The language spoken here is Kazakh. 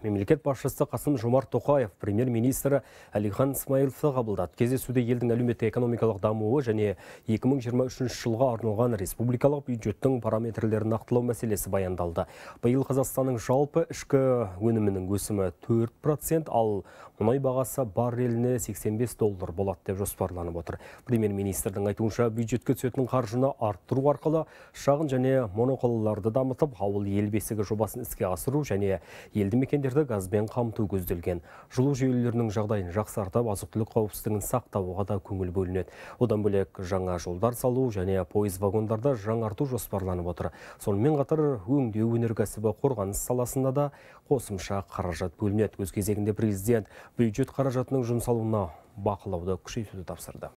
мемлекет басшысы қасым жомарт тоқаев премьер министрі әлихан смайыловты қабылдады кездесуде елдің әлеуметтік экономикалық дамуы және 2023 жылға арналған республикалық бюджеттің параметрлерін нақтылау мәселесі баяндалды биыл қазақстанның жалпы ішкі өнімінің өсімі 4 процент ал мұнай бағасы барреліне 85 доллар болады деп жоспарланып отыр премьер министрдің айтуынша бюджетке түсетін қаржыны арттыру арқылы шағын және моноқалаларды дамытып ауыл ел бесігі жобасын іске асыру және елді мекен мекендерді газбен қамту көзделген жылу жүйелерінің жағдайын жақсартып азық түлік қауіпсіздігін сақтауға да көңіл бөлінеді одан бөлек жаңа жолдар салу және пойыз вагондарда жаңарту жоспарланып отыр сонымен қатар өңдеу өнеркәсібі қорғаныс саласында да қосымша қаражат бөлінеді өз кезегінде президент бюджет қаражатының жұмсалуына бақылауды күшейтуді тапсырды